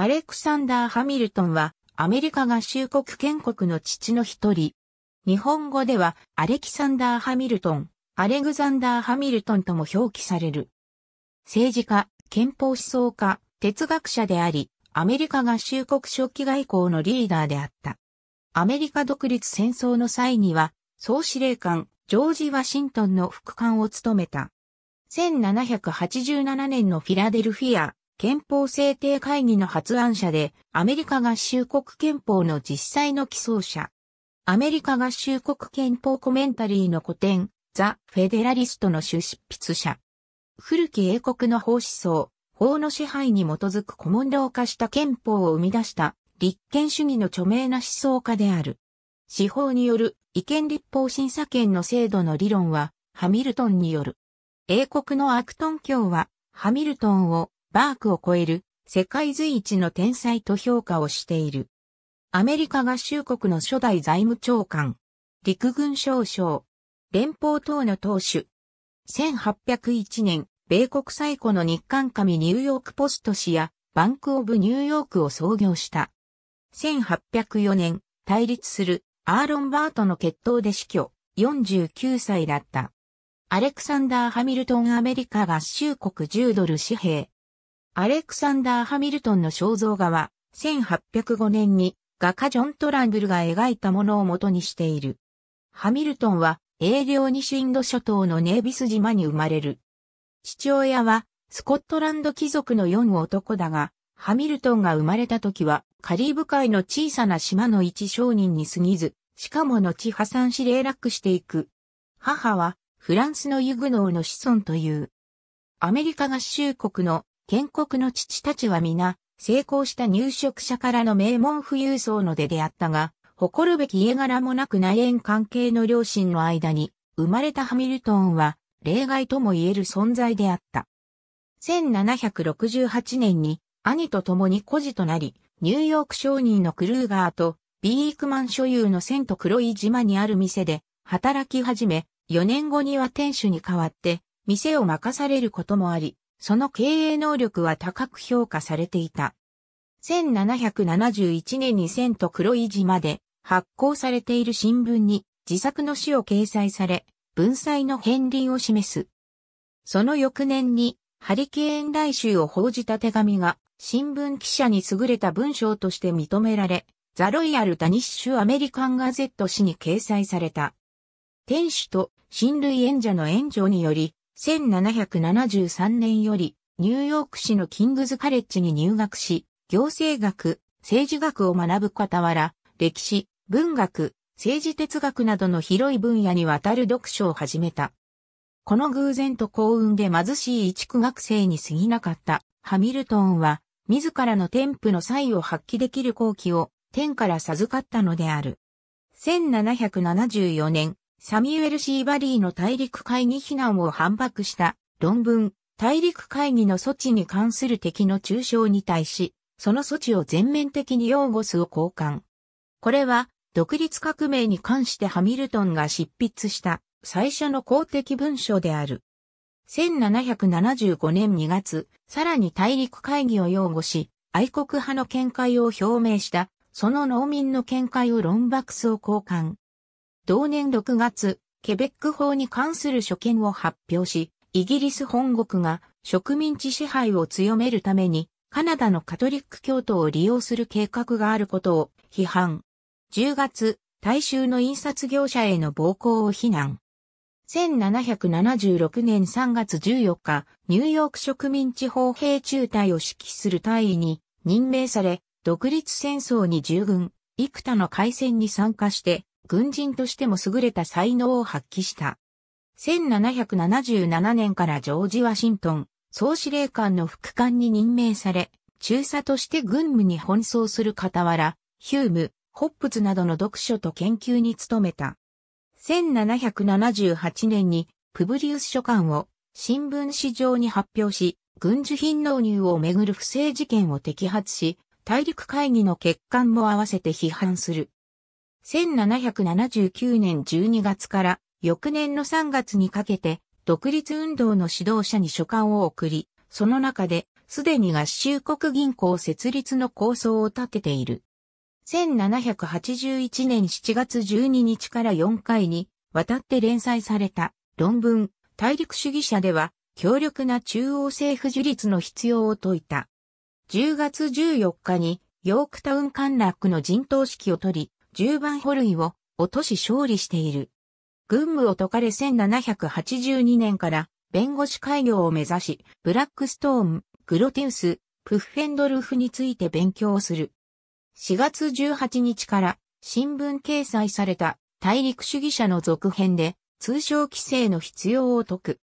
アレクサンダー・ハミルトンは、アメリカ合衆国建国の父の一人。日本語では、アレキサンダー・ハミルトン、アレグザンダー・ハミルトンとも表記される。政治家、憲法思想家、哲学者であり、アメリカ合衆国初期外交のリーダーであった。アメリカ独立戦争の際には、総司令官、ジョージ・ワシントンの副官を務めた。1787年のフィラデルフィア憲法制定会議の発案者で、アメリカ合衆国憲法の実際の起草者。アメリカ合衆国憲法コメンタリーの古典、ザ・フェデラリストの出筆者。古き英国の法思想、法の支配に基づく古文道化した憲法を生み出した立憲主義の著名な思想家である。司法による違憲立法審査権の制度の理論は、ハミルトンによる。英国のアクトン教は、ハミルトンをバークを超える世界随一の天才と評価をしている。アメリカ合衆国の初代財務長官、陸軍少将、連邦党の党首。1801年、米国最古の日韓紙ニューヨークポスト紙やバンクオブニューヨークを創業した。1804年、対立するアーロン・バートの決闘で死去、49歳だった。アレクサンダー・ハミルトンアメリカ合衆国10ドル紙幣、アレクサンダー・ハミルトンの肖像画は、1805年に画家ジョン・トランブルが描いたものを元にしている。ハミルトンは、英領西インド諸島のネービス島に生まれる。父親は、スコットランド貴族の4男だが、ハミルトンが生まれた時は、カリーブ海の小さな島の一商人に過ぎず、しかも後破産し霊落していく。母は、フランスのユグノーの子孫という。アメリカ合衆国の建国の父たちは皆、成功した入植者からの名門富裕層の出であったが、誇るべき家柄もなく内縁関係の両親の間に、生まれたハミルトンは、例外とも言える存在であった。1768年に、兄と共に孤児となり、ニューヨーク商人のクルーガーと、ビークマン所有のセント黒い島にある店で、働き始め、4年後には店主に代わって、店を任されることもあり、その経営能力は高く評価されていた。1771年に千と黒い字まで発行されている新聞に自作の詩を掲載され、文才の片鱗を示す。その翌年にハリケーン来襲を報じた手紙が新聞記者に優れた文章として認められ、ザ・ロイヤル・ダニッシュ・アメリカン・ガゼット誌に掲載された。天使と親類演者の援助により、1773年よりニューヨーク市のキングズカレッジに入学し、行政学、政治学を学ぶ傍ら、歴史、文学、政治哲学などの広い分野にわたる読書を始めた。この偶然と幸運で貧しい一区学生に過ぎなかったハミルトンは、自らの天賦の才を発揮できる後期を天から授かったのである。1774年、サミュエル・シーバリーの大陸会議非難を反駁した論文、大陸会議の措置に関する敵の中傷に対し、その措置を全面的に擁護すを交換。これは、独立革命に関してハミルトンが執筆した最初の公的文書である。1775年2月、さらに大陸会議を擁護し、愛国派の見解を表明した、その農民の見解を論爆すを交換。同年6月、ケベック法に関する所見を発表し、イギリス本国が植民地支配を強めるために、カナダのカトリック教徒を利用する計画があることを批判。10月、大衆の印刷業者への暴行を非難。1776年3月14日、ニューヨーク植民地法兵中隊を指揮する隊員に任命され、独立戦争に従軍、幾多の海戦に参加して、軍人としても優れた才能を発揮した。1777年からジョージ・ワシントン、総司令官の副官に任命され、中佐として軍務に奔走する傍ら、ヒューム、ホップズなどの読書と研究に努めた。1778年にプブリウス書簡を新聞紙上に発表し、軍需品納入をめぐる不正事件を摘発し、大陸会議の欠陥も合わせて批判する。1779年12月から翌年の3月にかけて独立運動の指導者に書簡を送り、その中で、すでに合衆国銀行設立の構想を立てている。1781年7月12日から4回に渡って連載された論文、大陸主義者では、強力な中央政府樹立の必要を説いた。10月14日に、ヨークタウン陥落の陣頭指揮を取り、10番ホ類を落とし勝利している。軍務を解かれ1782年から弁護士開業を目指し、ブラックストーン、グロテウス、プッフェンドルフについて勉強する。4月18日から新聞掲載された大陸主義者の続編で通称規制の必要を解く。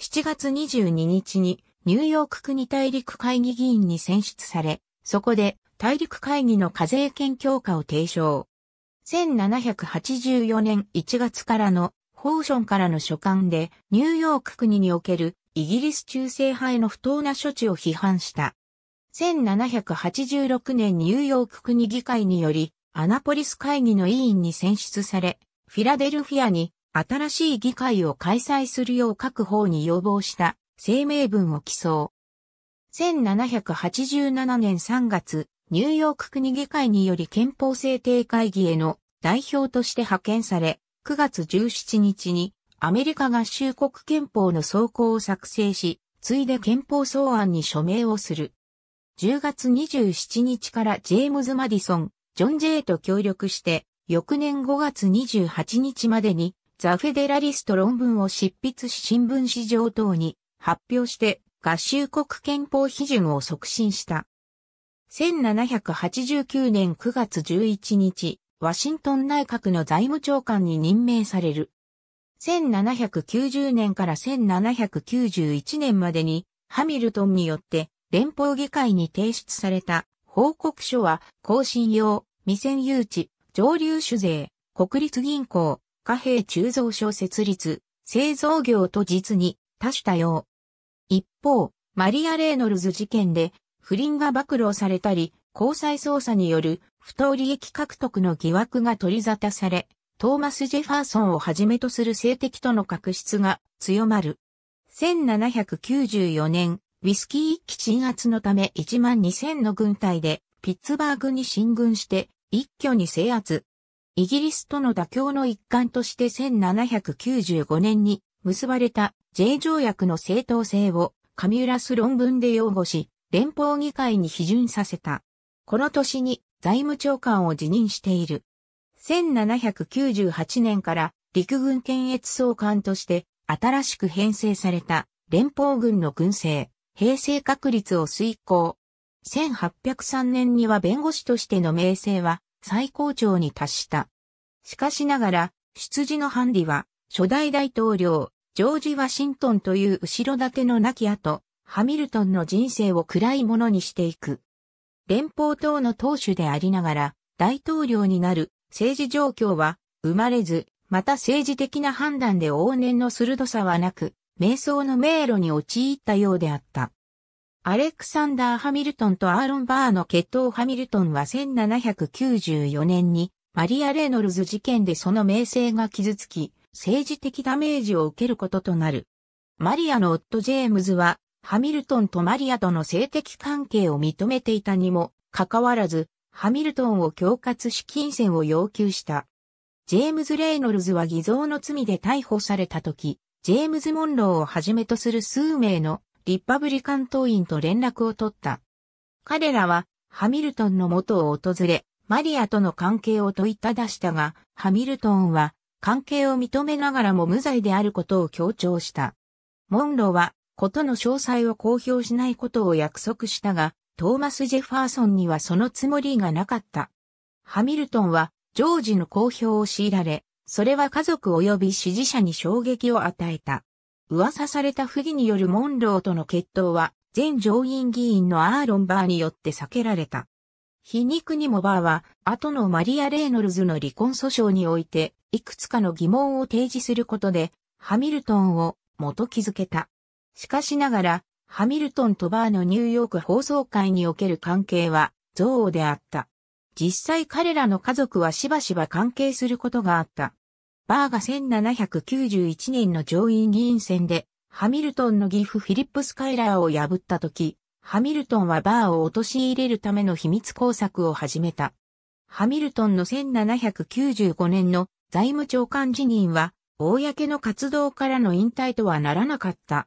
7月22日にニューヨーク国大陸会議議員に選出され、そこで大陸会議の課税権強化を提唱。1784年1月からのホーションからの書簡でニューヨーク国におけるイギリス中世派への不当な処置を批判した。1786年ニューヨーク国議会によりアナポリス会議の委員に選出され、フィラデルフィアに新しい議会を開催するよう各方に要望した声明文を起草。1787年3月、ニューヨーク国議会により憲法制定会議への代表として派遣され、9月17日にアメリカ合衆国憲法の草稿を作成し、ついで憲法草案に署名をする。10月27日からジェームズ・マディソン、ジョン・ジェイと協力して、翌年5月28日までに、ザ・フェデラリスト論文を執筆し新聞市場等に発表して、合衆国憲法批准を促進した。1789年9月11日、ワシントン内閣の財務長官に任命される。1790年から1791年までに、ハミルトンによって連邦議会に提出された報告書は、更新用、未遷誘致、上流酒税、国立銀行、貨幣鋳造所設立、製造業と実に多種多様。一方、マリア・レーノルズ事件で不倫が暴露されたり、交際捜査による不当利益獲得の疑惑が取り沙汰され、トーマス・ジェファーソンをはじめとする性的との確執が強まる。1794年、ウィスキー一気鎮圧のため1万2000の軍隊でピッツバーグに進軍して一挙に制圧。イギリスとの妥協の一環として1795年に結ばれた J 条約の正当性をカミュラス論文で擁護し、連邦議会に批准させた。この年に財務長官を辞任している。1798年から陸軍検閲総監として新しく編成された連邦軍の軍政、平成確立を遂行。1803年には弁護士としての名声は最高潮に達した。しかしながら、出自の判理は、初代大統領、ジョージ・ワシントンという後ろ盾の亡き後、ハミルトンの人生を暗いものにしていく。連邦党の党首でありながら、大統領になる政治状況は生まれず、また政治的な判断で往年の鋭さはなく、瞑想の迷路に陥ったようであった。アレクサンダー・ハミルトンとアーロン・バーの決闘ハミルトンは1794年にマリア・レノルズ事件でその名声が傷つき、政治的ダメージを受けることとなる。マリアの夫ジェームズはハミルトンとマリアとの性的関係を認めていたにもかかわらず、ハミルトンを恐喝し金銭を要求した。ジェームズ・レイノルズは偽造の罪で逮捕された時、ジェームズ・モンローをはじめとする数名のリパブリカン党員と連絡を取った。彼らはハミルトンの元を訪れ、マリアとの関係を問いただしたが、ハミルトンは関係を認めながらも無罪であることを強調した。モンローはことの詳細を公表しないことを約束したが、トーマス・ジェファーソンにはそのつもりがなかった。ハミルトンは、ジョージの公表を強いられ、それは家族及び支持者に衝撃を与えた。噂された不義によるモンローとの決闘は、前上院議員のアーロン・バーによって避けられた。皮肉にもバーは、後のマリア・レイノルズの離婚訴訟において、いくつかの疑問を提示することで、ハミルトンを元気づけた。しかしながら、ハミルトンとバーのニューヨーク放送会における関係は、憎悪であった。実際彼らの家族はしばしば関係することがあった。バーが1791年の上院議員選で、ハミルトンの義父フィリップ・スカイラーを破った時、ハミルトンはバーを陥れるための秘密工作を始めた。ハミルトンの1795年の財務長官辞任は、公の活動からの引退とはならなかった。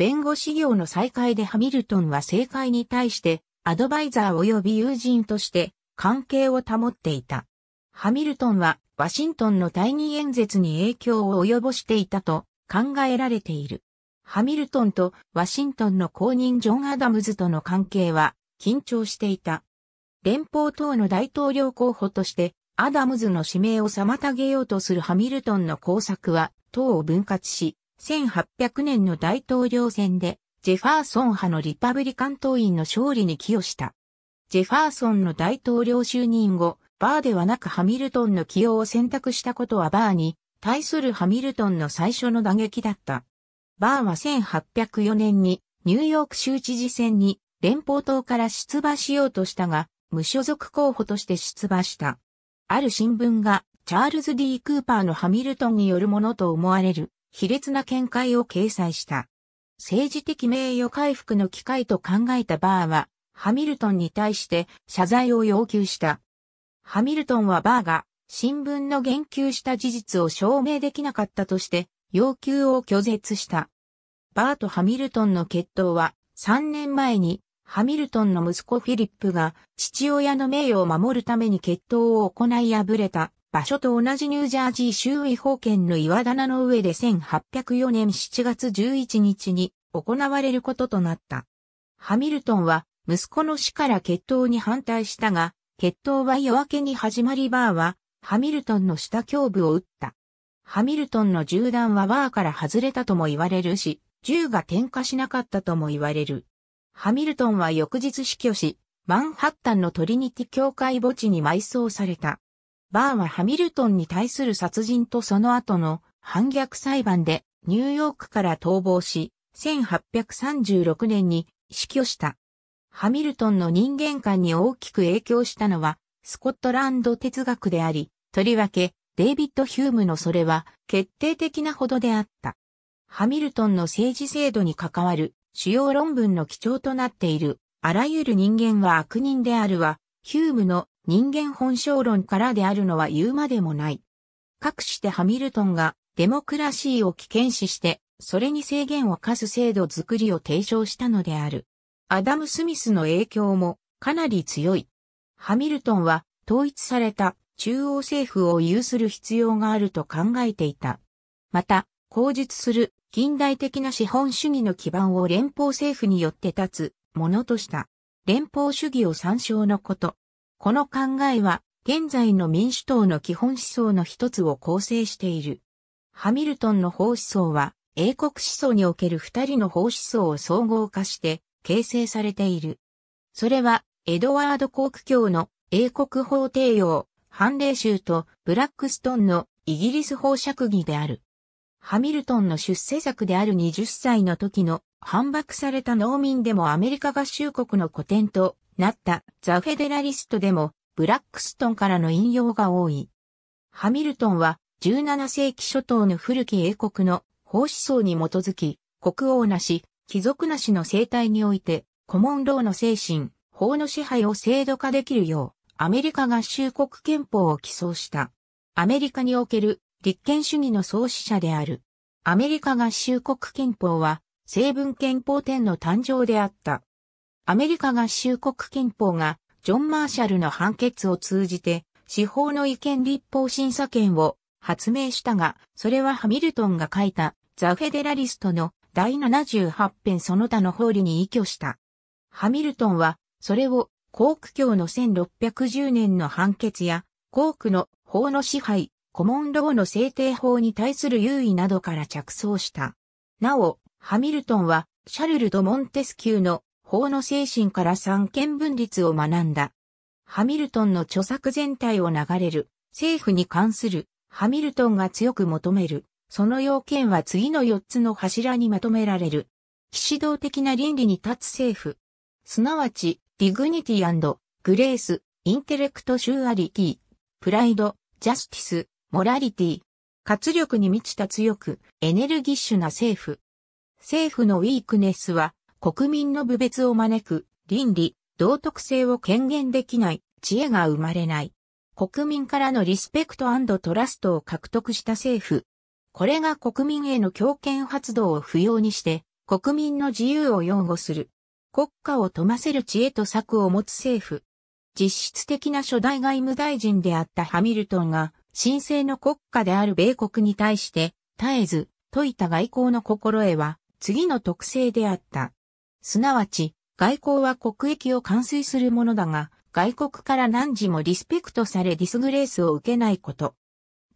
弁護士業の再開でハミルトンは政界に対してアドバイザー及び友人として関係を保っていた。ハミルトンはワシントンの退任演説に影響を及ぼしていたと考えられている。ハミルトンとワシントンの公認ジョン・アダムズとの関係は緊張していた。連邦党の大統領候補としてアダムズの指名を妨げようとするハミルトンの工作は党を分割し、1800年の大統領選で、ジェファーソン派のリパブリカン党員の勝利に寄与した。ジェファーソンの大統領就任後、バーではなくハミルトンの起用を選択したことはバーに対するハミルトンの最初の打撃だった。バーは1804年にニューヨーク州知事選に連邦党から出馬しようとしたが、無所属候補として出馬した。ある新聞がチャールズ・ D・ クーパーのハミルトンによるものと思われる卑劣な見解を掲載した。政治的名誉回復の機会と考えたバーは、ハミルトンに対して謝罪を要求した。ハミルトンはバーが新聞の言及した事実を証明できなかったとして要求を拒絶した。バーとハミルトンの決闘は3年前にハミルトンの息子フィリップが父親の名誉を守るために決闘を行い敗れた場所と同じニュージャージー州違法圏の岩棚の上で1804年7月11日に行われることとなった。ハミルトンは息子の死から決闘に反対したが、決闘は夜明けに始まりバーはハミルトンの下胸部を撃った。ハミルトンの銃弾はバーから外れたとも言われるし、銃が点火しなかったとも言われる。ハミルトンは翌日死去し、マンハッタンのトリニティ教会墓地に埋葬された。バーはハミルトンに対する殺人とその後の反逆裁判でニューヨークから逃亡し、1836年に死去した。ハミルトンの人間観に大きく影響したのは、スコットランド哲学であり、とりわけ、デイビッド・ヒュームのそれは決定的なほどであった。ハミルトンの政治制度に関わる主要論文の基調となっている、あらゆる人間は悪人であるは、ヒュームの人間本性論からであるのは言うまでもない。かくしてハミルトンがデモクラシーを危険視して、それに制限を課す制度づくりを提唱したのである。アダム・スミスの影響もかなり強い。ハミルトンは統一された中央政府を有する必要があると考えていた。また、口述する近代的な資本主義の基盤を連邦政府によって立つものとした。連邦主義を参照のこと。この考えは、現在の民主党の基本思想の一つを構成している。ハミルトンの法思想は、英国思想における二人の法思想を総合化して形成されている。それは、エドワード・コーク教の英国法帝用、判例集とブラックストンのイギリス法釈義である。ハミルトンの出世作である20歳の時の反駁された農民でもアメリカ合衆国の古典となったザ・フェデラリストでもブラックストンからの引用が多い。ハミルトンは17世紀初頭の古き英国の法思想に基づき、国王なし、貴族なしの生態において、コモンローの精神、法の支配を制度化できるよう、アメリカ合衆国憲法を起草した。アメリカにおける立憲主義の創始者である。アメリカ合衆国憲法は、成文憲法典の誕生であった。アメリカ合衆国憲法がジョン・マーシャルの判決を通じて司法の違憲立法審査権を発明したが、それはハミルトンが書いたザ・フェデラリストの第78編その他の法理に依拠した。ハミルトンは、それを、コーク教の1610年の判決や、コークの法の支配、コモンローの制定法に対する優位などから着想した。なお、ハミルトンは、シャルル・ド・モンテスキューの法の精神から三権分立を学んだ。ハミルトンの著作全体を流れる、政府に関する、ハミルトンが強く求める、その要件は次の4つの柱にまとめられる。騎士道的な倫理に立つ政府。すなわち、ディグニティグレース、インテレクトシュアリティ、プライド、ジャスティス、モラリティ。活力に満ちた強く、エネルギッシュな政府。政府のウィークネスは、国民の侮蔑を招く、倫理、道徳性を権限できない、知恵が生まれない。国民からのリスペクトトラストを獲得した政府。これが国民への強権発動を不要にして、国民の自由を擁護する。国家を富ませる知恵と策を持つ政府。実質的な初代外務大臣であったハミルトンが、神聖の国家である米国に対して、絶えず、説いた外交の心得は、次の特性であった。すなわち、外交は国益を完遂するものだが、外国から何時もリスペクトされディスグレースを受けないこと。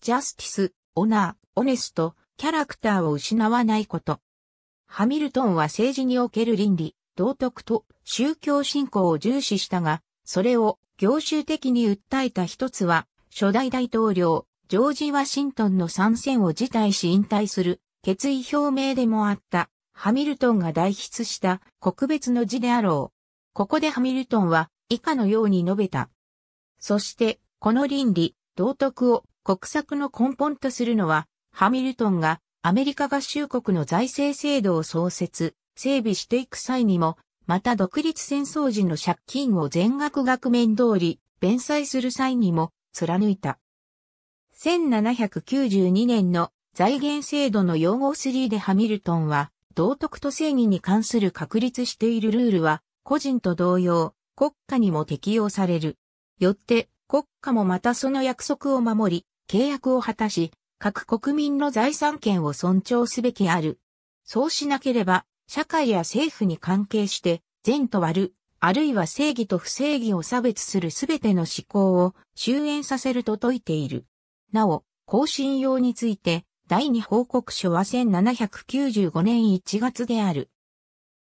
ジャスティス、オナー、オネスト、キャラクターを失わないこと。ハミルトンは政治における倫理、道徳と宗教信仰を重視したが、それを業種的に訴えた一つは、初代大統領、ジョージ・ワシントンの参戦を辞退し引退する決意表明でもあった。ハミルトンが代筆した国別の字であろう。ここでハミルトンは以下のように述べた。そして、この倫理、道徳を国策の根本とするのは、ハミルトンがアメリカ合衆国の財政制度を創設、整備していく際にも、また独立戦争時の借金を全額額面通り、弁済する際にも、貫いた。1792年の財源制度の用語3でハミルトンは、道徳と正義に関する確立しているルールは、個人と同様、国家にも適用される。よって、国家もまたその約束を守り、契約を果たし、各国民の財産権を尊重すべきある。そうしなければ、社会や政府に関係して、善と悪、あるいは正義と不正義を差別するすべての思考を終焉させると説いている。なお、更新用について、第二報告書は1795年1月である。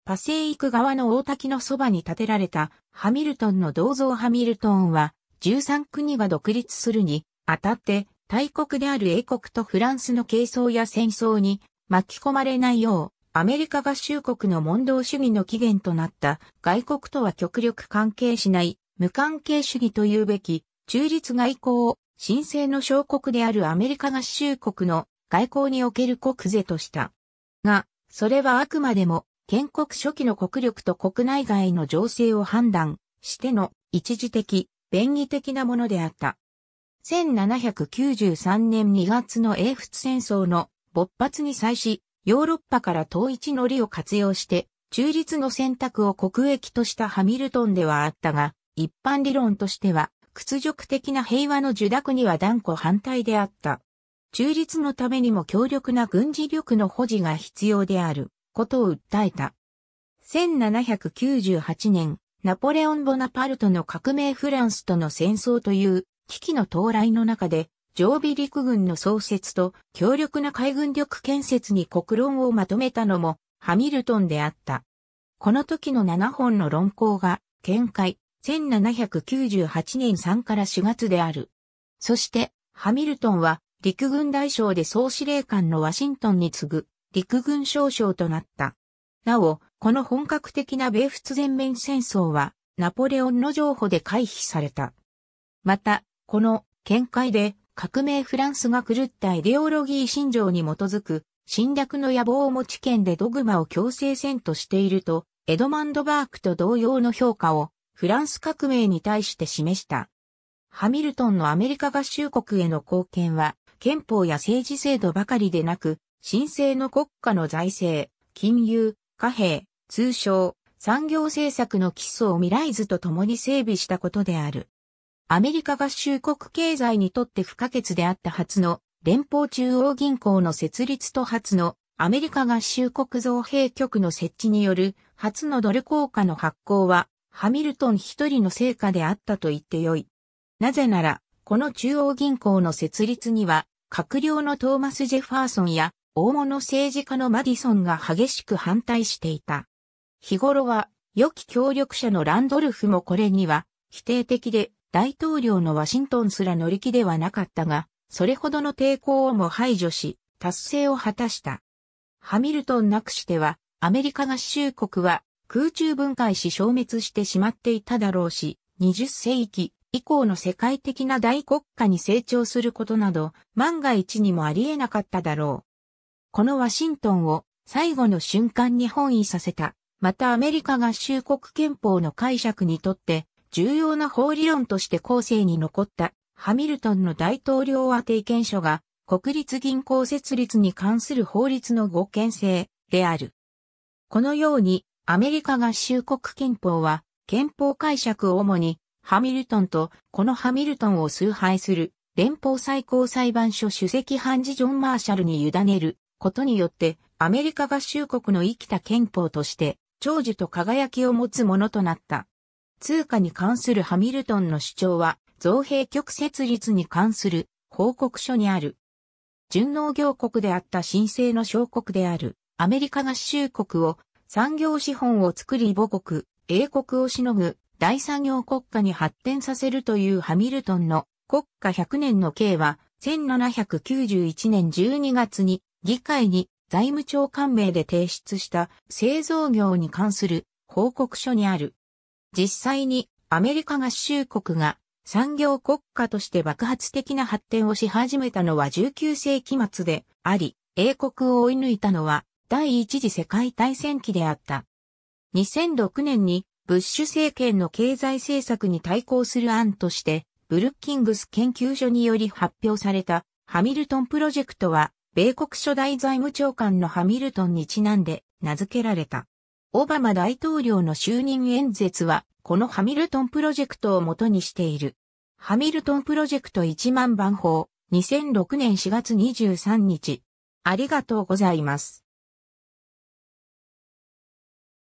パセイク側の大滝のそばに建てられたハミルトンの銅像ハミルトンは13国が独立するにあたって大国である英国とフランスの競争や戦争に巻き込まれないようアメリカ合衆国の問答主義の起源となった外国とは極力関係しない無関係主義というべき中立外交を申請の小国であるアメリカ合衆国の外交における国是とした。が、それはあくまでも、建国初期の国力と国内外の情勢を判断しての一時的、便宜的なものであった。1793年2月の英仏戦争の勃発に際し、ヨーロッパから統一の利を活用して、中立の選択を国益としたハミルトンではあったが、一般理論としては、屈辱的な平和の受諾には断固反対であった。中立のためにも強力な軍事力の保持が必要であることを訴えた。1798年、ナポレオン・ボナパルトの革命フランスとの戦争という危機の到来の中で、常備陸軍の創設と強力な海軍力建設に国論をまとめたのもハミルトンであった。この時の7本の論考が、見解、1798年3から4月である。そして、ハミルトンは陸軍大将で総司令官のワシントンに次ぐ陸軍少将となった。なお、この本格的な米仏全面戦争はナポレオンの譲歩で回避された。また、この見解で革命フランスが狂ったイデオロギー信条に基づく侵略の野望を持ち県でドグマを強制戦としていると、エドマンドバークと同様の評価をフランス革命に対して示した。ハミルトンのアメリカ合衆国への貢献は憲法や政治制度ばかりでなく、新生の国家の財政、金融、貨幣、通商、産業政策の基礎を未来図と共に整備したことである。アメリカ合衆国経済にとって不可欠であった初の連邦中央銀行の設立と初のアメリカ合衆国造幣局の設置による初のドル効果の発行はハミルトン一人の成果であったと言ってよい。なぜなら、この中央銀行の設立には閣僚のトーマス・ジェファーソンや大物政治家のマディソンが激しく反対していた。日頃は良き協力者のランドルフもこれには否定的で大統領のワシントンすら乗り気ではなかったが、それほどの抵抗をも排除し、達成を果たした。ハミルトンなくしては、アメリカ合衆国は空中分解し消滅してしまっていただろうし、20世紀以降の世界的な大国家に成長することなど、万が一にもありえなかっただろう。このワシントンを最後の瞬間に翻位させた、またアメリカ合衆国憲法の解釈にとって重要な法理論として後世に残ったハミルトンの大統領宛意見書が国立銀行設立に関する法律の合憲性である。このようにアメリカ合衆国憲法は憲法解釈を主にハミルトンと、このハミルトンを崇拝する、連邦最高裁判所主席判事ジョン・マーシャルに委ねることによって、アメリカ合衆国の生きた憲法として、長寿と輝きを持つものとなった。通貨に関するハミルトンの主張は、造幣局設立に関する報告書にある。純農業国であった神聖の小国であるアメリカ合衆国を産業資本を作り母国、英国をしのぐ大産業国家に発展させるというハミルトンの国家100年の刑は、1791年12月に議会に財務長官名で提出した製造業に関する報告書にある。実際にアメリカ合衆国が産業国家として爆発的な発展をし始めたのは19世紀末であり、英国を追い抜いたのは第一次世界大戦期であった。2006年にブッシュ政権の経済政策に対抗する案として、ブルッキングス研究所により発表されたハミルトンプロジェクトは、米国初代財務長官のハミルトンにちなんで名付けられた。オバマ大統領の就任演説は、このハミルトンプロジェクトを元にしている。ハミルトンプロジェクト1万番法、2006年4月23日。ありがとうございます。